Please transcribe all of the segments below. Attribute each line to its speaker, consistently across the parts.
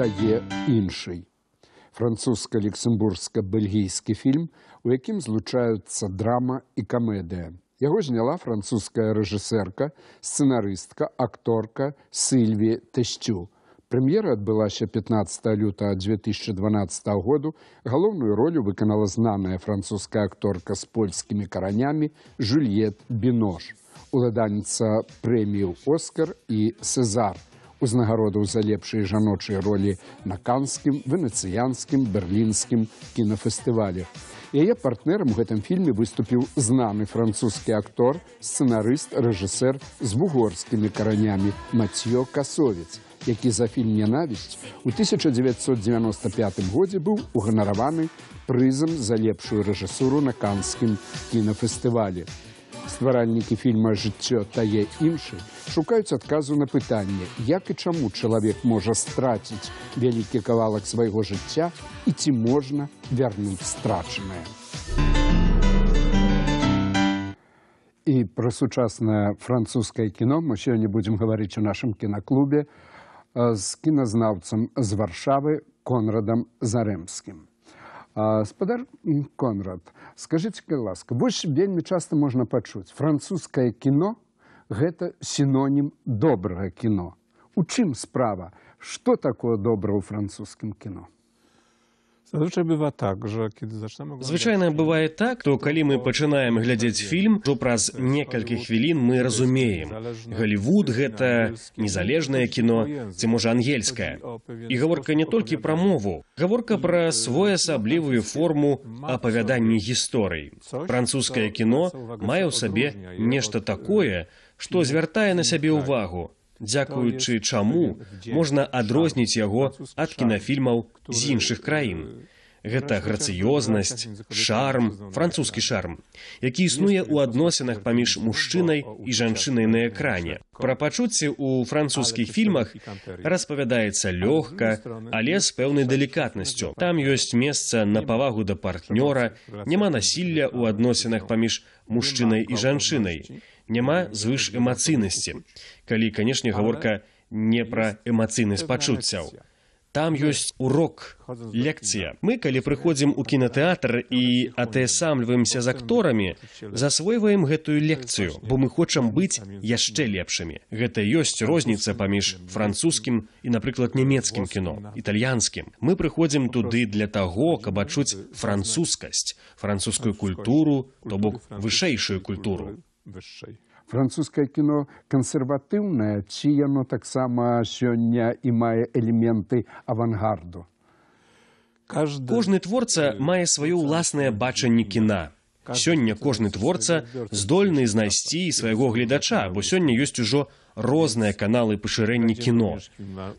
Speaker 1: стае іншай. Французска-лексембургска-бельгійскі фільм, у якім злучаюцца драма і камедыя. Яго зняла французская рэжысэрка, сцэнарыстка, акторка Сильві Тэсцю. Прэм'ера адбылася 15 лютага 2012 году. Галоўную ролю выканала знаная французская акторка з польскімі каранямі Жюльет Бінош, уладаніца прэміі Оскар і Сезар узнагародаў за лепшыя жаночыя ролі на канскім, венецыянскім, берлінскім кінафестывалях. Яе партнерам у гэтым фільме выступіў знаны французскі актор, сцэнарыст, рэжысэр з бугорскімі каранямі Мацё Касовец, які за фільм «Нянавість» у 1995 годзе быў угонараваны прызам за лепшую рэжысуру на канскім кінафестывалі. Стваральнікі фільма «Жыццё тае іншы» шукаюць адказу на пытанне, як і чаму чалавек можа страціць вялікі кавалак свайго жыцця і ці можна вярнуць страчанае. І пра сучаснае французскае кіно мы сёння будзем гаварыць у нашым кінаклубе з кіназнаўцам з варшавы конрадам зарымскім спадар конрад скажитеце калі ласка больш вельмі часта можна пачуць французскае кіно гэта синонім добрага кіно у чым справа што такое добра ў французскім кіно Звычай бы так же кідзачнаму
Speaker 2: звычайна бывае так то калі мы пачынаем глядзець фільм то праз некалькі хвілін мы разумеем галівуд гэта незалежнае кіно ці можа ангельская і гаворка не толькі пра мову гаворка пра э, своеасаблівую форму апавяданні гісторый французскае кіно мае ў сабе нешта э, такое што звяртае на сябе ўвагу дзякуючы чаму можна адрозніць яго ад кінафільмаў з іншых краін. Гэта грацыёзнасць, шарм, французскі шарм, які існуе ў адносінах паміж мужчынай і жанчынай на экране. Пра пачуцці ў французскіх фільмах распавядаецца лёгка, але з пэўнай далікатнасцю. Там ёсць месца на павагу да партнёра, няма насілля ў адносінах паміж мужчынай і жанчынай няма звыш эмацыйнасці калі канешне гаворка не пра эмацыйнасць пачуццяў там ёсць урок лекцыя мы калі прыходзім у кінотэатр і атэасамліваемся з акторамі засвойваем гэтую лекцыю бо мы хочам быць яшчэ лепшымі гэта ёсць розніца паміж французскім і напрыклад нямецкім кіно італьянскім мы прыходзім туды для таго каб адчуць французскасць французскую культуру то бок вышэйшую
Speaker 3: культуру вышэй.
Speaker 1: Французскае кіно кансерватыўнае, ці яно таксама сёння і мае элементы авангарду.
Speaker 2: Кожны творца мае сваё ўласнае бачанне кіна сёння кожны творца здольны знайсці свайго гледача бо сёння ёсць ужо розныя каналы пашырэння кіно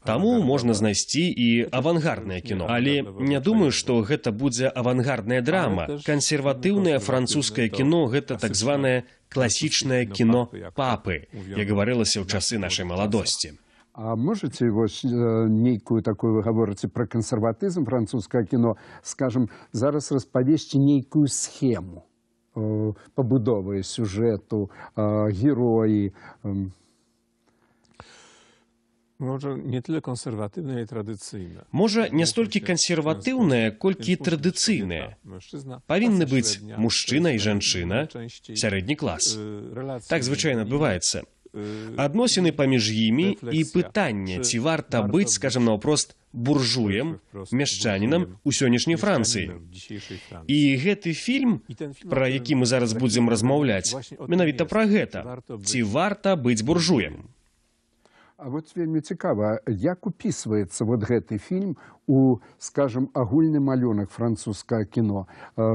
Speaker 2: таму можна знайсці і авангарднае кіно але не думаю што гэта будзе авангардная драма кансерватыўнае французскае кіно гэта так званае класічнае кіно папы я гаварылася ў часы нашай маладосці
Speaker 1: а можете вось э, нейкую такую вы гаворыце пра кансерватызм французскае кіно скажем зараз распавесці нейкую схему пабудовы сюжэту героі
Speaker 3: не для кансерватыўная традыцыйна
Speaker 1: можа не столькі кансерватыўная
Speaker 2: колькі традыцыйная павінны быць мужчына і жанчына сярэдні клас так звычайна адбываецца Э, адносіны паміж імі і пытання ці варта быць скажем наўпрост буржуем мяшчанінам у сённяшняй францыі і гэты фільм пра які мы зараз будзем размаўляць менавіта пра гэта ці варта быць буржуем
Speaker 1: а вот вельмі цікава як упісваецца вот гэты фільм у скажем агульны малёнак французскае кіно э,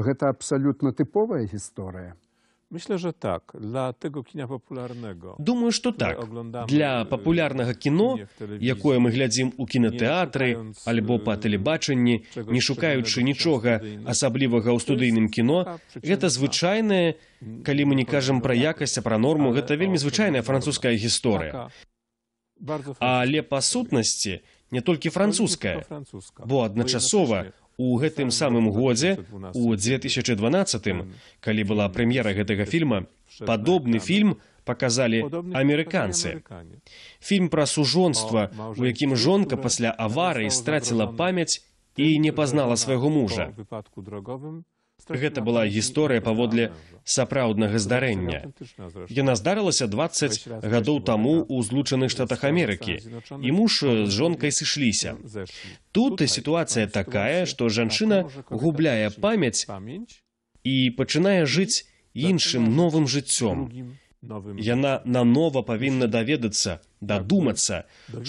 Speaker 1: гэта абсалютна тыповая гісторыя
Speaker 3: Myślę, że tak. Dla tego кіня популярнага. Думаю, што так. Для папулярнага
Speaker 2: кіно, якое мы глядзім у кінатэатры альбо e, па тэлебачанні, не шукаючы нічога асаблівага ў студыйным кіно, гэта звычайнае, калі мы не кажам пра якасць, а пра норму, гэта вельмі звычайная французская гісторыя. Але па сутнасці не толькі французская, бо адначасова У гэтым самым годзе у 2012, калі была прэм'ера гэтага фільма, падобны фільм паказалі амерыканцы. Фільм пра сужонства, у якім жонка пасля аварыі страціла памяць і не пазнала свайго мужа. Гэта была гісторыя паводле сапраўднага здарэння. Яна здарылася 20 гадоў таму ў злучаных штатах Амерыкі, і муж з жонкай сышліся. Тут сітуацыя такая, што жанчына губляе памяць і пачынае жыць іншым новым жыццём. Яна нанова павінна даведацца, дадумацца,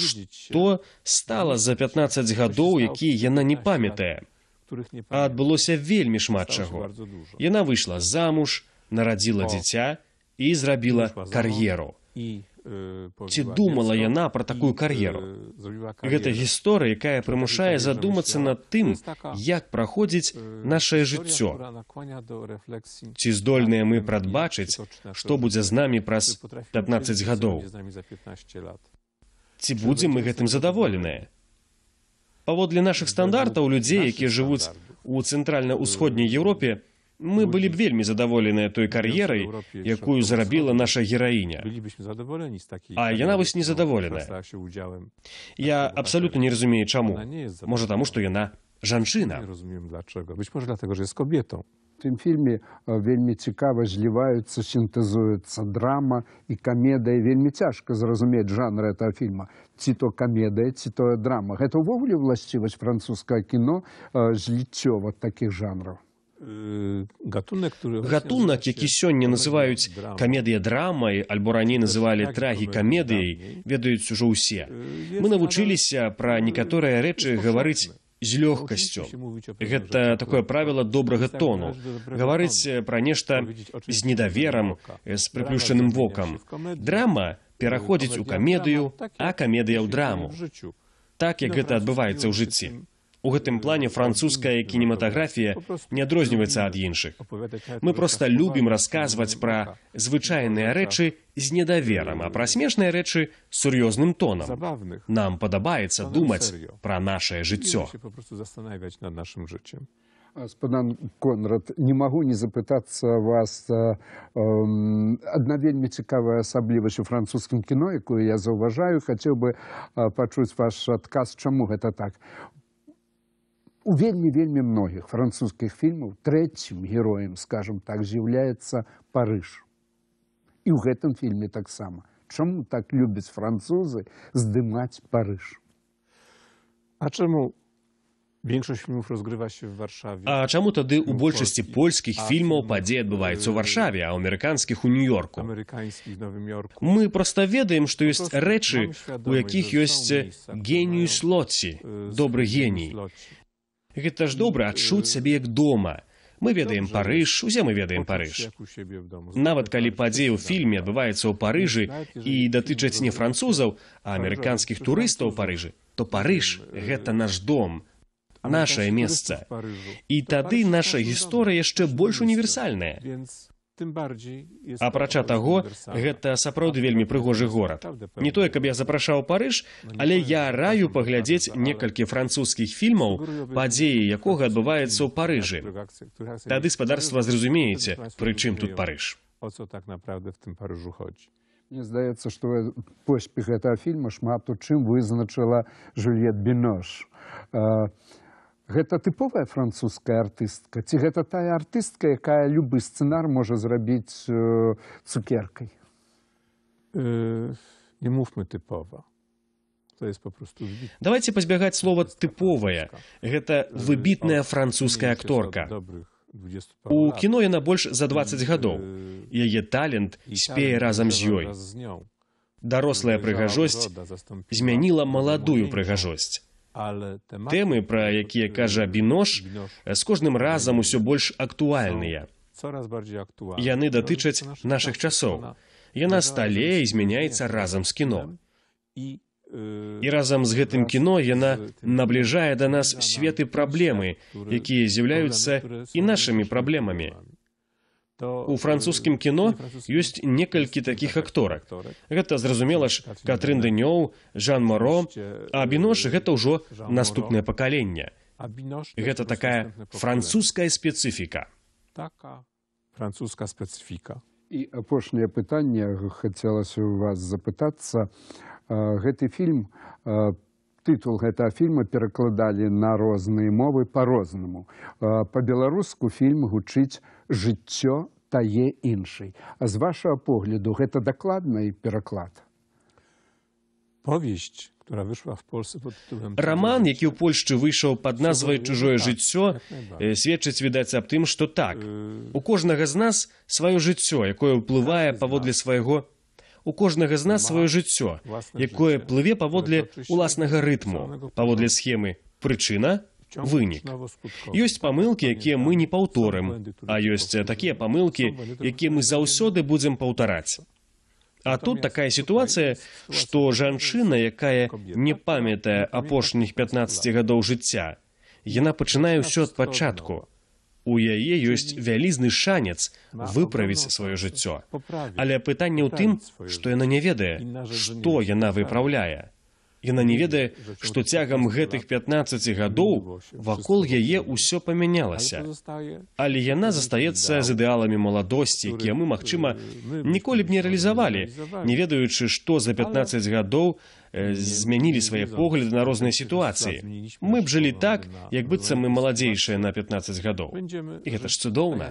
Speaker 2: што стала за 15 гадоў, якія яна не памятае. А адбылося вельмі шмат чаго. Яна выйшла замуж, нарадзіла дзіця і зрабіла кар'еру.
Speaker 3: Ці думала
Speaker 2: яна пра такую кар'еру? Гэта гісторыя, якая прымушае задумацца над тым, як праходзіць нашае жыццё.
Speaker 3: Ці здольныя так, мы прадбачыць, што будзе з намі праз 15 гадоў.
Speaker 2: Ці будзем мы гэтым задаволеныя? Паводле нашых стандартаў людзей, якія жывуць у цэнтральна-ўсходняй Еўропе, мы былі б вельмі задаволеныя той кар'ерай,
Speaker 3: якую зрабіла
Speaker 2: наша гераіня.
Speaker 3: А яна вось незадаволеная. Я абсалютна не разумею, чаму, можа таму, што яна жанчына. Мы разумеем, для чаго. Быць можа, для таго, што я з кабетом
Speaker 1: тым фільме э, вельмі цікава зліваюцца сінтэзуецца драма і камедыя вельмі цяжка зразумець жанр этого фільма ці то камедыя ці тое драма гэта ўвогуле власцівасць французскае кіно э, зліццё вот такіх жанраў
Speaker 2: э,
Speaker 1: гатунак гатунак
Speaker 2: які сёння называюць камедыя драмай альбо раней называлі так, трагі камедыяй ведаюць ужо ўсе мы навучыліся пра некаторыя рэчы гаварыць з лёгкасцю гэта такое правіла добрага тону гаварыць пра нешта з недаверам з прыключаным вокам драма пераходзіць у камедыю а камедыя ў драму так як гэта адбываецца ў жыцці У гэтым плане французская кінематаграфія не адрозніваецца ад іншых.
Speaker 3: Мы проста любім
Speaker 2: расказваць пра звычайныя рэчы з недаверам, а пра смешныя рэчы сур'ёзным тонам.
Speaker 3: Нам падабаецца думаць пра нашае жыццё над нашым
Speaker 1: жыццём. Спадан Конрад, не магу не запытацца вас э, адна вельмі цікавая асаблівасць у французскім кіно, якую я заўважаю, хацеў бы пачуць ваш адказ, чаму гэта так. У вельмі вельмі многіх французскіх фільмаў трэцім героем скажем так з'яўляецца парыж і ў гэтым фільме таксама чаму так любяць французы здымаць парыж а чаму А
Speaker 2: чаму тады ў большасці польскіх фільмаў падзей адбываецца ў аршаве, а амерыканскіх у нью-йорку Мы проста ведаем, што ёсць рэчы, у якіх ёсць генію слоці, э, добры геній. Гэта так ж добра адчуць э, сябе як дома. Мы ведаем парыж, усе мы ведаем парыж. Нават калі падзея ў фільме адбываецца ў парыжы і датычаць не французаў, а амерыканскіх турыстаў парыжы, то парыж гэта э, наш дом, нашае месца.
Speaker 3: І тады наша
Speaker 2: гісторыя яшчэ больш універсальная апрача таго гэта сапраўды вельмі прыгожы горад не тое каб я запрашаў парыж ну, але я раю паглядзець некалькі французскіх фільмаў падзеі якога
Speaker 3: адбываецца ў парыжы тады спадарства зразумееце прычым тут парыж Оцо так направды в тым парыжу хоч.
Speaker 1: Мне здаецца, што поспех гэтага фільма шмат у чым вызначыла жульет Бінош. Uh гэта тыповая французская артыстка ці гэта тая артыстка якая любы сцэнар можа зрабіць э, цукеркай
Speaker 3: э, не мог мы тыпава попросту давайте пазбягаць слова тыповая гэта э, выбітная
Speaker 2: французская акторка у кіно яна больш за 20 гадоў яе талент спее разам з ёй дарослая прыгажосць змяніла маладую прыгажосць Тэмы, пра якія кажа Бінош, з кожным разам усё больш актуальныя.
Speaker 3: Яны датычаць
Speaker 2: нашых часоў. Яна сталее і змяняецца разам з кіно. І разам з гэтым кіно яна набліжае да нас светы праблемы, якія з'яўляюцца і нашымі праблемамі. У французскім э, кіно ёсць некалькі такіх акторак. Гэта зразумела ж Катрын Дэнёў, Жан
Speaker 3: Маро, э, а Бінош гэта ўжо наступнае пакаленне. Гэта такая французская спецыфіка. французская спецыфіка.
Speaker 1: І апошняе пытанне э, хацелася ў вас запытацца. Гэты фільм тытул гэтага фільма перакладалі на розныя мовы по-рознаму э, по-беларуску фільм гучыць жыццё тае іншай а з вашага погляду гэта дакладна і пераклад повесть Раман,
Speaker 2: які ў Польшчы выйшаў пад назвай чужое жыццё, так, так, так. сведчыць відаць аб тым, што так. У кожнага з нас сваё жыццё, якое ўплывае паводле свайго у кожнага з нас сваё жыццё, якое плыве паводле ўласнага рытму, паводле схемы прычына, вынік. Ёсць памылкі, якія мы не паўторым, а ёсць такія памылкі, якія мы заўсёды будзем паўтараць. А тут такая сітуацыя, што жанчына, якая не памятае апошніх 15 гадоў жыцця, яна пачынае ўсё ад пачатку, У яе ёсць вялізны шанец выправіць сваё жыццё. Але пытанне ў тым, што яна не ведае, што яна выпраўляе. Яна не ведае, што цягам гэтых 15 гадоў вакол яе ўсё памянялася. Але яна застаецца з ідэаламі маладосці, якія мы, магчыма, ніколі б не рэалізавалі, не ведаючы, што за 15 гадоў змянілі свае погляды на розныя сітуацыі. Мы б жылі так, як быццам мы маладзейшыя на 15 гадоў. Гэта ж цудоўна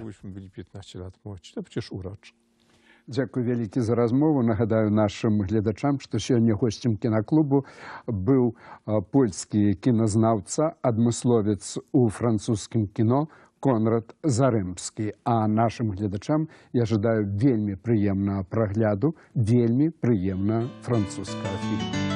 Speaker 1: дзякую вялікі за размову нагадаю нашым гледачам што сёння госцем кінаклубу быў польскі кіназнаўца адмысловец у французскім кіно конрад зарымскі а нашым гледачам я жадаю вельмі прыемна прагляду вельмі прыемна французскага фільма